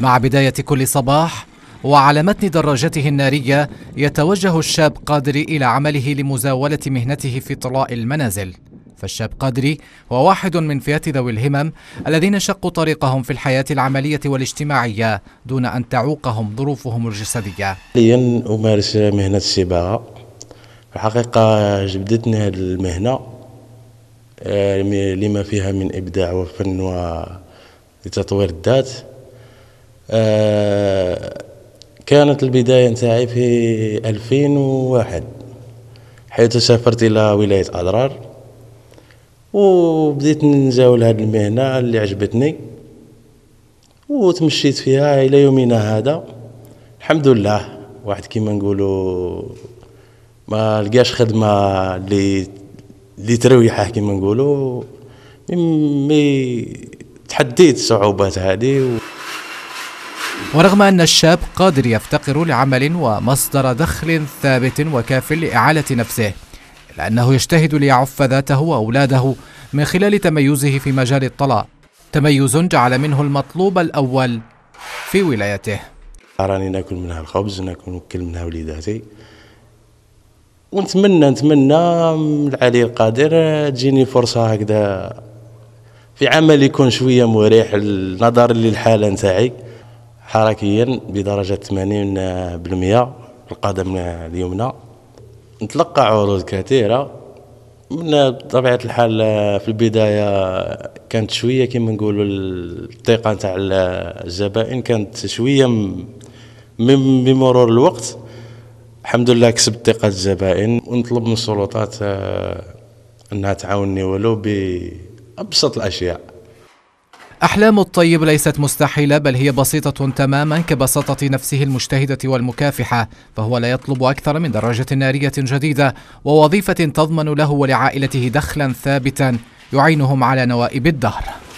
مع بداية كل صباح وعلى متن دراجته النارية يتوجه الشاب قادري إلى عمله لمزاولة مهنته في طلاء المنازل فالشاب قادري هو واحد من فئة ذوي الهمم الذين شقوا طريقهم في الحياة العملية والاجتماعية دون أن تعوقهم ظروفهم الجسدية حاليا أمارس مهنة السباقة الحقيقة جبدتني هذه المهنة آه، لما فيها من إبداع وفن وتطوير الذات آه، كانت البداية نتاعي في 2001 حيث سافرت إلى ولاية أضرار وبديت نزاول هذه المهنة اللي عجبتني وتمشيت فيها إلى يومنا هذا الحمد لله واحد كيما نقولوا ما لقاش خدمة اللي اللي ترويحه كيما نقولوا مي تحديت الصعوبات هذه ورغم أن الشاب قادر يفتقر لعمل ومصدر دخل ثابت وكاف لإعالة نفسه إلا أنه يجتهد ليعف ذاته وأولاده من خلال تميزه في مجال الطلاء تميز جعل منه المطلوب الأول في ولايته راني ناكل منها الخبز ناكل وكل منها وليداتي ونتمنى نتمنى العلي القادر تجيني فرصه هكذا في عمل يكون شويه مريح النظر للحاله نتاعي حركيا بدرجة 80% القدم اليمنى نتلقى عروض كثيرة من بطبيعة الحال في البداية كانت شوية كما نقولوا الثقة نتاع الزبائن كانت شوية بمرور الوقت الحمد لله كسبت ثقة الزبائن ونطلب من السلطات آه، انها تعاوني ولو بابسط الاشياء أحلام الطيب ليست مستحيلة بل هي بسيطة تماما كبساطة نفسه المجتهدة والمكافحة فهو لا يطلب أكثر من دراجة نارية جديدة ووظيفة تضمن له ولعائلته دخلا ثابتا يعينهم على نوائب الدهر